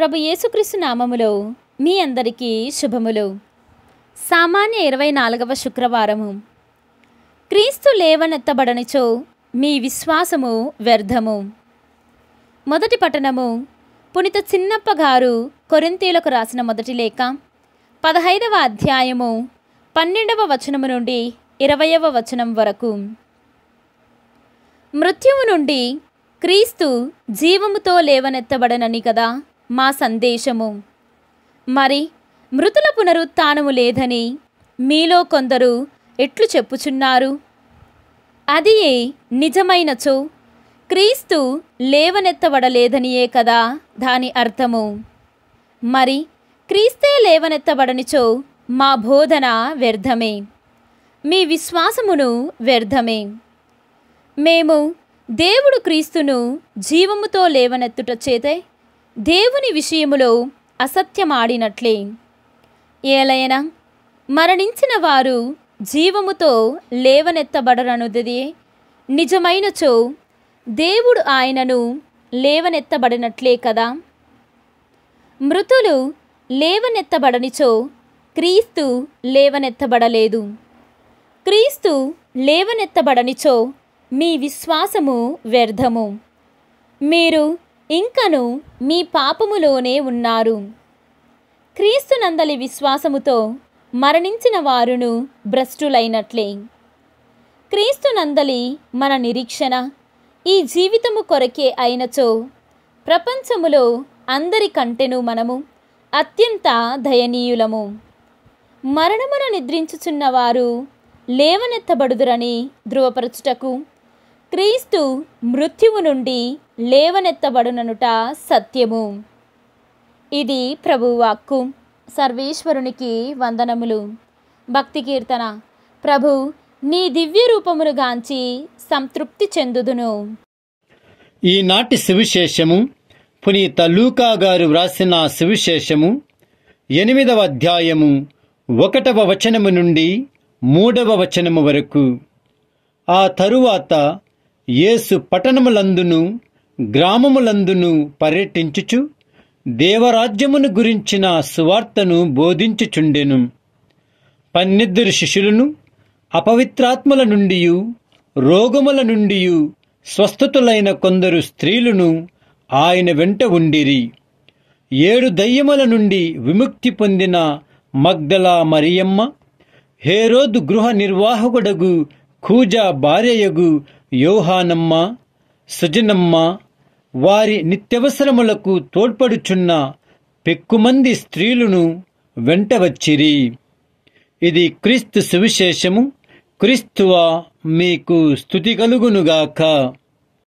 ప్రభు యేసుక్రీస్తు నామములో మీ అందరికీ శుభములు సామాన్య ఇరవై నాలుగవ శుక్రవారము క్రీస్తు లేవనెత్తబడనిచో మీ విశ్వాసము వ్యర్థము మొదటి పట్టణము పునిత చిన్నప్ప గారు కొరింతీలకు రాసిన మొదటి లేఖ పదహైదవ అధ్యాయము పన్నెండవ వచనము నుండి ఇరవయవ వచనం వరకు మృత్యువు నుండి క్రీస్తు జీవముతో లేవనెత్తబడనని కదా మా సందేశము మరి మృతుల పునరుత్నము లేదని మీలో కొందరు ఎట్లు చెప్పుచున్నారు అది ఏ నిజమైనచో క్రీస్తు లేవనెత్తబడలేదనియే కదా దాని అర్థము మరి క్రీస్తే లేవనెత్తబడనిచో మా బోధన వ్యర్థమే మీ విశ్వాసమును వ్యర్థమే మేము దేవుడు క్రీస్తును జీవముతో లేవనెత్తుట చేతే దేవుని విషయములో అసత్యమాడినట్లే ఏలైనా మరణించిన వారు జీవముతో లేవనెత్తబడరనుదే నిజమైనచో దేవుడు ఆయనను లేవనెత్తబడినట్లే కదా మృతులు లేవనెత్తబడనిచో క్రీస్తు లేవనెత్తబడలేదు క్రీస్తు లేవనెత్తబడనిచో మీ విశ్వాసము వ్యర్థము మీరు ఇంకను మీ పాపములోనే ఉన్నారు క్రీస్తునందలి విశ్వాసముతో మరణించిన వారును భ్రష్టులైనట్లే క్రీస్తునందలి మన నిరీక్షణ ఈ జీవితము కొరకే అయినచో ప్రపంచములో అందరికంటేను మనము అత్యంత దయనీయులము మరణమున నిద్రించుచున్న వారు లేవనెత్తబడుదురని ధృవపరచుటకు క్రీస్తు మృత్యువు నుండి లేవనెత్తబడుననుట సత్యము ఇది ప్రభువాక్కు సర్వేశ్వరునికి వందనములు భక్తి కీర్తన ప్రభు నీ దివ్య రూపమును గాంచి సంతృప్తి చెందుదును ఈనాటి సువిశేషము పునీత లూకా గారు వ్రాసిన సువిశేషము ఎనిమిదవ అధ్యాయము ఒకటవ వచనము నుండి మూడవ వచనము వరకు ఆ తరువాత యేసు పట్టణములందును గ్రామములందును పర్యటించుచు దేవరాజ్యమును గురించిన సువార్తను బోధించుచుండెను పన్నిద్దరు శిష్యులను అపవిత్రాత్మల నుండి రోగముల నుండి స్వస్థతులైన కొందరు స్త్రీలను ఆయన వెంట ఉండిరి ఏడు దయ్యముల నుండి విముక్తి పొందిన మగ్దలా మరియమ్మ హేరోదు గృహ నిర్వాహకుడగు కూజా భార్యయగు యోహానమ్మ సుజనమ్మ వారి నిత్యవసరములకు తోడ్పడుచున్న పెక్కుమంది స్త్రీలను వెంట వచ్చిరి ఇది క్రీస్తు సువిశేషము క్రీస్తువా మీకు స్థుతి కలుగునుగాక